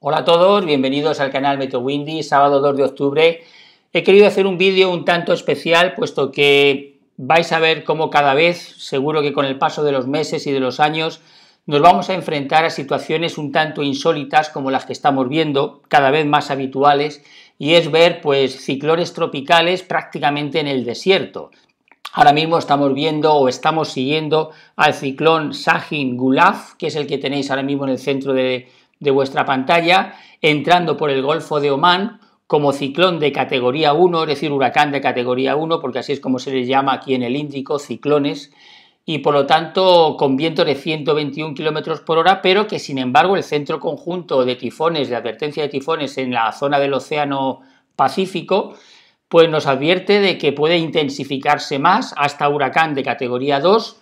Hola a todos, bienvenidos al canal Meteo Windy, sábado 2 de octubre. He querido hacer un vídeo un tanto especial, puesto que vais a ver cómo cada vez, seguro que con el paso de los meses y de los años, nos vamos a enfrentar a situaciones un tanto insólitas como las que estamos viendo, cada vez más habituales, y es ver pues ciclones tropicales prácticamente en el desierto. Ahora mismo estamos viendo o estamos siguiendo al ciclón Sajin Gulaf, que es el que tenéis ahora mismo en el centro de, de vuestra pantalla, entrando por el Golfo de Omán como ciclón de categoría 1, es decir, huracán de categoría 1, porque así es como se les llama aquí en el Índico, ciclones, y por lo tanto con viento de 121 km por hora, pero que sin embargo el centro conjunto de tifones, de advertencia de tifones en la zona del Océano Pacífico, pues nos advierte de que puede intensificarse más hasta huracán de categoría 2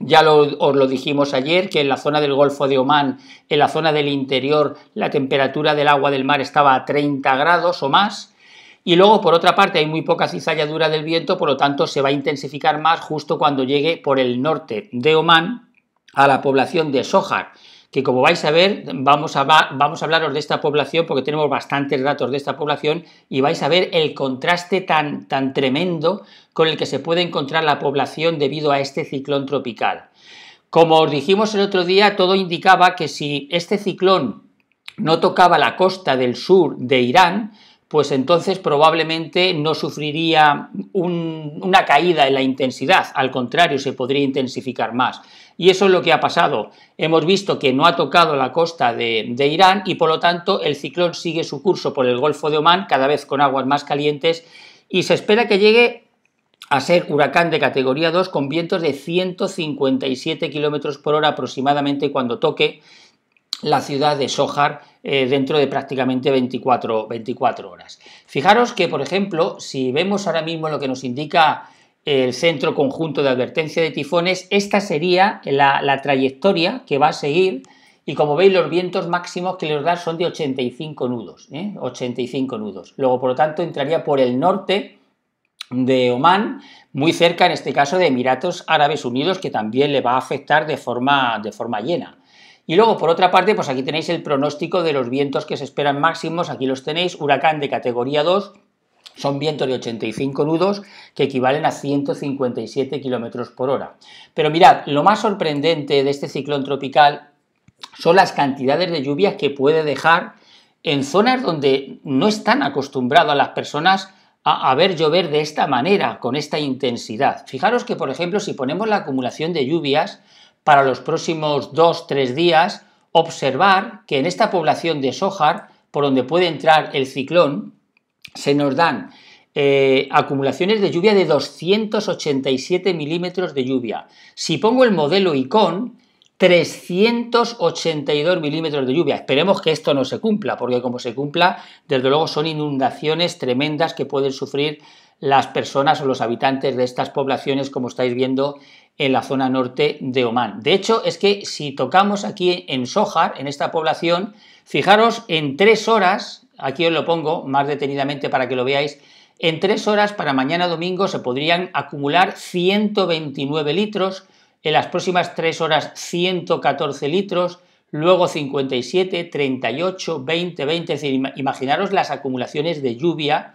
ya os lo dijimos ayer que en la zona del Golfo de Omán, en la zona del interior, la temperatura del agua del mar estaba a 30 grados o más. Y luego, por otra parte, hay muy poca cizalladura del viento, por lo tanto, se va a intensificar más justo cuando llegue por el norte de Omán a la población de Sohar que como vais a ver, vamos a, vamos a hablaros de esta población porque tenemos bastantes datos de esta población y vais a ver el contraste tan, tan tremendo con el que se puede encontrar la población debido a este ciclón tropical. Como os dijimos el otro día, todo indicaba que si este ciclón no tocaba la costa del sur de Irán, pues entonces probablemente no sufriría una caída en la intensidad, al contrario, se podría intensificar más. Y eso es lo que ha pasado. Hemos visto que no ha tocado la costa de, Irán y por lo tanto el ciclón sigue su curso por el Golfo de Omán, cada vez con aguas más calientes, y se espera que llegue a ser huracán de categoría 2 con vientos de 157 km por hora aproximadamente cuando toque la ciudad de Sohar eh, dentro de prácticamente 24, horas. Fijaros que, por ejemplo, si vemos ahora mismo lo que nos indica el Centro Conjunto de Advertencia de Tifones, esta sería la, trayectoria que va a seguir y como veis los vientos máximos que les da son de 85 nudos, ¿eh? nudos. Luego, por lo tanto, entraría por el norte de Omán muy cerca en este caso de Emiratos Árabes Unidos, que también le va a afectar de forma, de forma llena. Y luego, por otra parte, pues aquí tenéis el pronóstico de los vientos que se esperan máximos, aquí los tenéis, huracán de categoría 2, son vientos de 85 nudos que equivalen a 157 kilómetros por hora. Pero mirad, lo más sorprendente de este ciclón tropical son las cantidades de lluvias que puede dejar en zonas donde no están acostumbradas las personas a, ver llover de esta manera, con esta intensidad. Fijaros que, por ejemplo, si ponemos la acumulación de lluvias, para los próximos 2-3 días observar que en esta población de Sohar, por donde puede entrar el ciclón, se nos dan eh, acumulaciones de lluvia de 287 milímetros de lluvia. Si pongo el modelo ICON, 382 milímetros de lluvia. Esperemos que esto no se cumpla, porque como se cumpla, desde luego son inundaciones tremendas que pueden sufrir las personas o los habitantes de estas poblaciones, como estáis viendo en la zona norte de Omán. De hecho, es que si tocamos aquí en Sohar, en esta población, fijaros, en tres horas, aquí os lo pongo más detenidamente para que lo veáis, en tres horas para mañana domingo se podrían acumular 129 litros, en las próximas tres horas 114 litros, luego 57, 38, 20, 20, es decir, imaginaros las acumulaciones de lluvia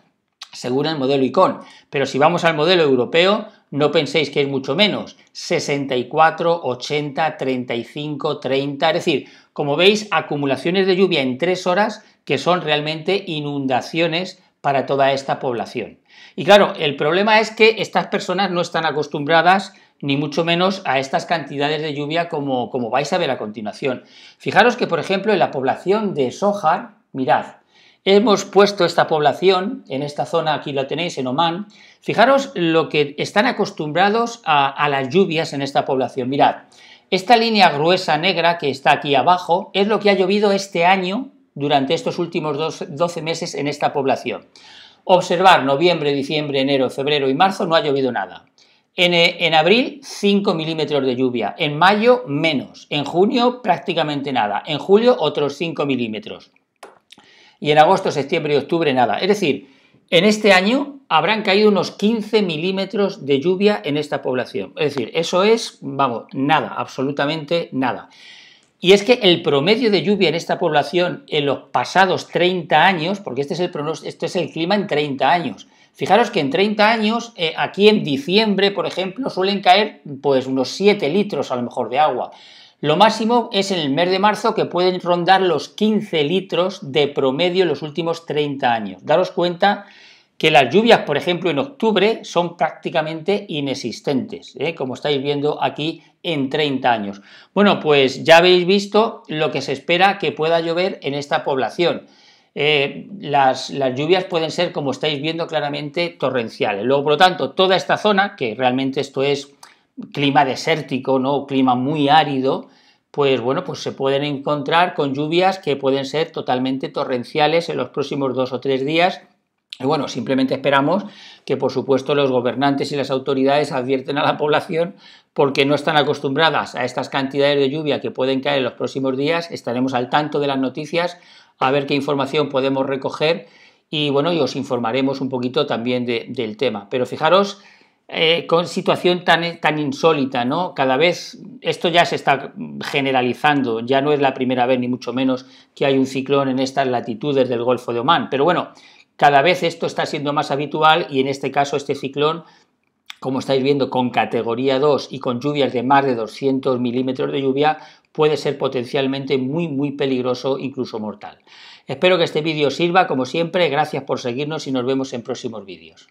según el modelo ICON, pero si vamos al modelo europeo, no penséis que es mucho menos, 64, 80, 35, 30, es decir, como veis, acumulaciones de lluvia en tres horas que son realmente inundaciones para toda esta población. Y claro, el problema es que estas personas no están acostumbradas ni mucho menos a estas cantidades de lluvia como, como vais a ver a continuación. Fijaros que, por ejemplo, en la población de Sohar, mirad, hemos puesto esta población en esta zona, aquí la tenéis en Oman, fijaros lo que están acostumbrados a, a, las lluvias en esta población, mirad, esta línea gruesa negra que está aquí abajo es lo que ha llovido este año durante estos últimos 12 meses en esta población. Observar noviembre, diciembre, enero, febrero y marzo no ha llovido nada. Eh, en, abril, 5 milímetros de lluvia. En mayo, menos. En junio, prácticamente nada. En julio, otros 5 milímetros. Y en agosto, septiembre y octubre, nada. Es decir, en este año habrán caído unos 15 milímetros de lluvia en esta población. Es decir, eso es, vamos, nada, absolutamente nada. Y es que el promedio de lluvia en esta población en los pasados 30 años, porque este es el, este es el clima en 30 años, Fijaros que en 30 años, eh, aquí en diciembre, por ejemplo, suelen caer pues unos 7 litros a lo mejor de agua. Lo máximo es en el mes de marzo que pueden rondar los 15 litros de promedio en los últimos 30 años. Daros cuenta que las lluvias, por ejemplo, en octubre son prácticamente inexistentes, ¿eh? como estáis viendo aquí en 30 años. Bueno, pues ya habéis visto lo que se espera que pueda llover en esta población. Eh, las, lluvias pueden ser, como estáis viendo claramente, torrenciales. Luego, por lo tanto, toda esta zona, que realmente esto es clima desértico, ¿no? clima muy árido, pues bueno, pues se pueden encontrar con lluvias que pueden ser totalmente torrenciales en los próximos dos o tres días y bueno, simplemente esperamos que, por supuesto, los gobernantes y las autoridades advierten a la población porque no están acostumbradas a estas cantidades de lluvia que pueden caer en los próximos días. Estaremos al tanto de las noticias, a ver qué información podemos recoger y bueno, y os informaremos un poquito también del tema. Pero fijaros, eh, con situación tan, tan insólita, ¿no? Cada vez esto ya se está generalizando, ya no es la primera vez, ni mucho menos, que hay un ciclón en estas latitudes del Golfo de Omán. Pero bueno, cada vez esto está siendo más habitual y en este caso este ciclón, como estáis viendo, con categoría 2 y con lluvias de más de 200 milímetros de lluvia, puede ser potencialmente muy, muy peligroso, incluso mortal. Espero que este vídeo sirva, como siempre, gracias por seguirnos y nos vemos en próximos vídeos.